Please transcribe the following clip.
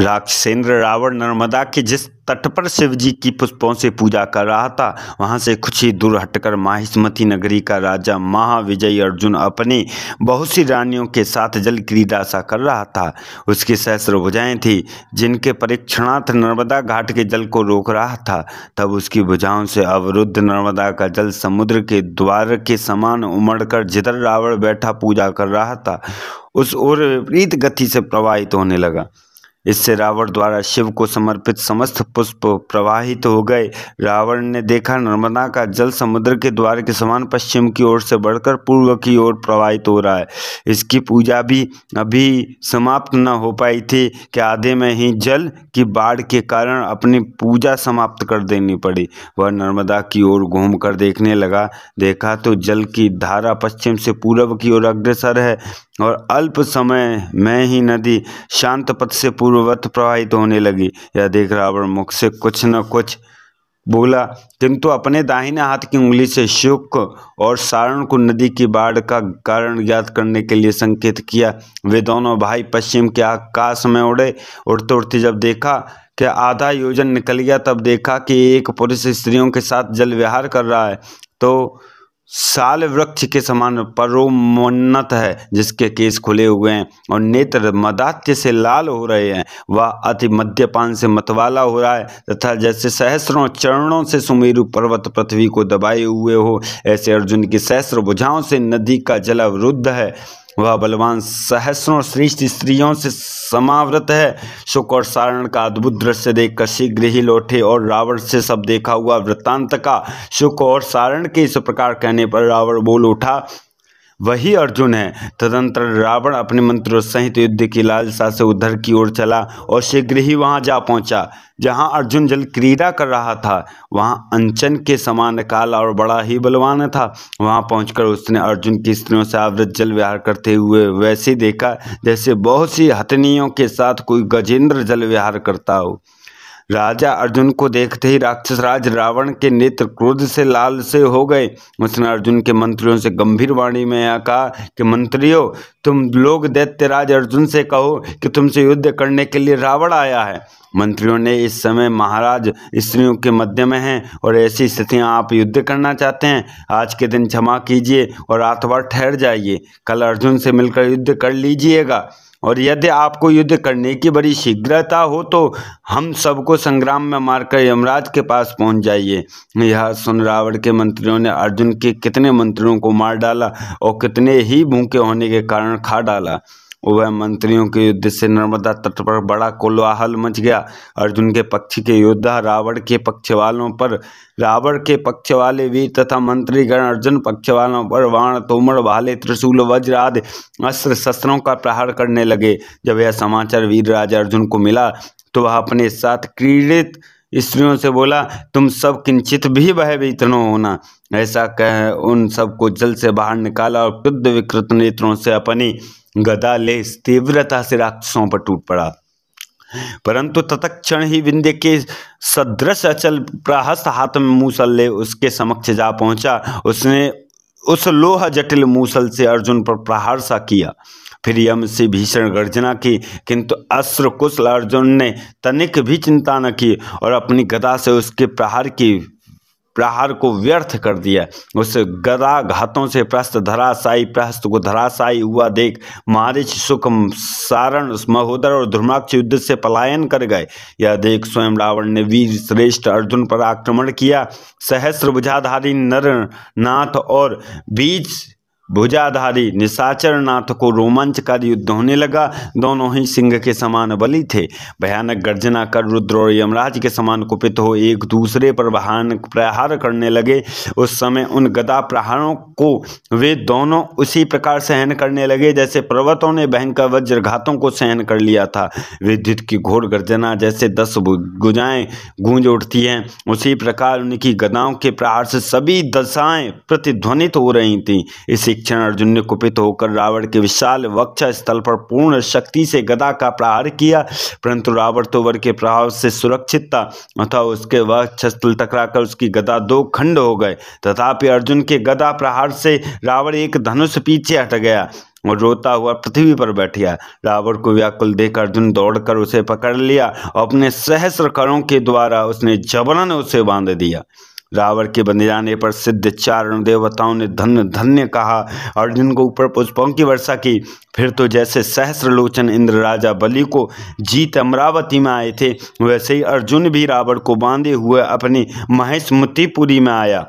राक्षसेंद्र रावण नर्मदा के जिस तट पर शिवजी की पुष्पों से पूजा कर रहा था वहां से कुछ ही दूर हटकर माहिस्मती नगरी का राजा महाविजय अर्जुन अपने बहुत सी रानियों के साथ जल क्रीड़ा सा कर रहा था उसकी सहस्र भुजाएं थी जिनके परीक्षणार्थ नर्मदा घाट के जल को रोक रहा था तब उसकी भुजाओं से अवरुद्ध नर्मदा का जल समुद्र के द्वार के समान उमड़कर जिधर रावण बैठा पूजा कर रहा था उस ओर विपरीत गति से प्रवाहित होने लगा इससे रावण द्वारा शिव को समर्पित समस्त पुष्प प्रवाहित हो गए रावण ने देखा नर्मदा का जल समुद्र के द्वार के समान पश्चिम की ओर से बढ़कर पूर्व की ओर प्रवाहित हो रहा है इसकी पूजा भी अभी समाप्त न हो पाई थी कि आधे में ही जल की बाढ़ के कारण अपनी पूजा समाप्त कर देनी पड़ी वह नर्मदा की ओर घूम देखने लगा देखा तो जल की धारा पश्चिम से पूर्व की ओर अग्रसर है और अल्प समय में ही नदी शांत पथ से पूर्ववत प्रवाहित होने लगी यह देख रावण मुख से कुछ न कुछ बोला किंतु अपने दाहिने हाथ की उंगली से शुक और सारण को नदी की बाढ़ का कारण ज्ञात करने के लिए संकेत किया वे दोनों भाई पश्चिम के आकाश में उड़े उड़ते उड़ते जब देखा कि आधा योजन निकल गया तब देखा कि एक पुरुष स्त्रियों के साथ जल विहार कर रहा है तो साल वृक्ष के समान परोमोन्नत है जिसके केस खुले हुए हैं और नेत्र मदात्य से लाल हो रहे हैं वह अति मद्यपान से मतवाला हो रहा है तथा जैसे सहस्रों चरणों से सुमेरु पर्वत पृथ्वी को दबाए हुए हो ऐसे अर्जुन की सहस्र भुझाओं से नदी का जल अवरुद्ध है वह बलवान सहस्रों श्रेष्ठ स्त्रियों से समावृत है शुक और सारण का अद्भुत दृश्य देखकर शीघ्र ही लौटे और रावण से सब देखा हुआ वृत्तांत का शुक और सारण के इस प्रकार कहने पर रावण बोल उठा वही अर्जुन है तदंतर रावण अपने मंत्रों सहित युद्ध की लालसा से उधर की ओर चला और शीघ्र ही वहां जा पहुंचा जहां अर्जुन जल क्रीड़ा कर रहा था वहां अंचन के समान काला और बड़ा ही बलवान था वहां पहुंचकर उसने अर्जुन की स्त्रियों से आवृत जल विहार करते हुए वैसे देखा जैसे बहुत सी हथनियों के साथ कोई गजेंद्र जल विहार करता हो राजा अर्जुन को देखते ही राक्षस राज रावण के नेत्र क्रोध से लाल से हो गए उसने अर्जुन के मंत्रियों से गंभीर वाणी में यह कहा कि मंत्रियों तुम लोग दैत्यराज अर्जुन से कहो कि तुमसे युद्ध करने के लिए रावण आया है मंत्रियों ने इस समय महाराज स्त्रियों के मध्य में हैं और ऐसी स्थितियां आप युद्ध करना चाहते हैं आज के दिन क्षमा कीजिए और रात भर ठहर जाइए कल अर्जुन से मिलकर युद्ध कर लीजिएगा और यदि आपको युद्ध करने की बड़ी शीघ्रता हो तो हम सबको संग्राम में मारकर यमराज के पास पहुंच जाइए यह सुन रावण के मंत्रियों ने अर्जुन के कितने मंत्रियों को मार डाला और कितने ही भूखे होने के कारण खा डाला वह मंत्रियों के युद्ध से नर्मदा तट पर बड़ा कोलाहल मच गया अर्जुन के पक्ष के योद्धा रावण के पक्ष वालों पर रावण के पक्ष वाले वीर तथा मंत्रीगण अर्जुन पक्ष वालों पर वाण तोमर वाले त्रिशूल वज्र आदि अस्त्र शस्त्रों का प्रहार करने लगे जब यह समाचार वीर राजा अर्जुन को मिला तो वह अपने साथ क्रीड़ित स्त्रियों से बोला तुम सब किंचित भी भयभीत न होना ऐसा कह उन सबको जल से बाहर निकाला और क्रुद्ध विकृत नेत्रों से अपनी गदा ले तीव्रता से राक्षसों पर टूट पड़ा परंतु तत्क्षण ही विंध्य के सदृश अचल प्रहस्त हाथ में ले उसके समक्ष जा पहुंचा उसने उस लोह जटिल मूसल से अर्जुन पर प्रहार सा किया फिर यम से भीषण गर्जना की किंतु अस्त्र कुशल अर्जुन ने तनिक भी चिंता न की और अपनी गदा से उसके प्रहार की प्रहार को व्यर्थ कर दिया उस गदा घातों से प्रस्त धराशाई प्रस्त को धराशाई हुआ देख मारिच सुख सारण महोदर और ध्रुमाक्ष युद्ध से पलायन कर गए यह देख स्वयं रावण ने वीर श्रेष्ठ अर्जुन पर आक्रमण किया सहस्र बुझाधारी नर नाथ और बीज भुजाधारी निशाचर नाथ को रोमांचकारी युद्ध होने लगा दोनों ही सिंह के समान बलि थे भयानक गर्जना कर रुद्र और यमराज के समान कुपित हो एक दूसरे पर बहान प्रहार करने लगे उस समय उन गदा प्रहारों को वे दोनों उसी प्रकार सहन करने लगे जैसे पर्वतों ने भयंकर वज्रघातों को सहन कर लिया था विद्युत की घोर गर्जना जैसे दस गुजाएं गूंज उठती हैं उसी प्रकार उनकी गदाओं के प्रहार से सभी दशाएं प्रतिध्वनित हो रही थी इसी क्षण अर्जुन ने कुपित होकर रावण के विशाल वक्ष स्थल पर पूर्ण शक्ति से गदा का प्रहार किया परंतु रावण तो वर के प्रभाव से सुरक्षित था अथा उसके वक्ष स्थल टकराकर उसकी गदा दो खंड हो गए तथापि अर्जुन के गदा प्रहार से रावण एक धनुष पीछे हट गया और रोता हुआ पृथ्वी पर बैठ गया रावण को व्याकुल देख अर्जुन दौड़कर उसे पकड़ लिया और अपने सहस्र करों के द्वारा उसने जबरन उसे बांध दिया रावण के बन जाने पर सिद्ध चारण देवताओं ने धन्य धन्य कहा अर्जुन को ऊपर पुष्पों की वर्षा की फिर तो जैसे सहस्र लोचन इंद्र राजा बलि को जीत अमरावती में आए थे वैसे ही अर्जुन भी रावण को बांधे हुए अपनी महेश मुतिपुरी में आया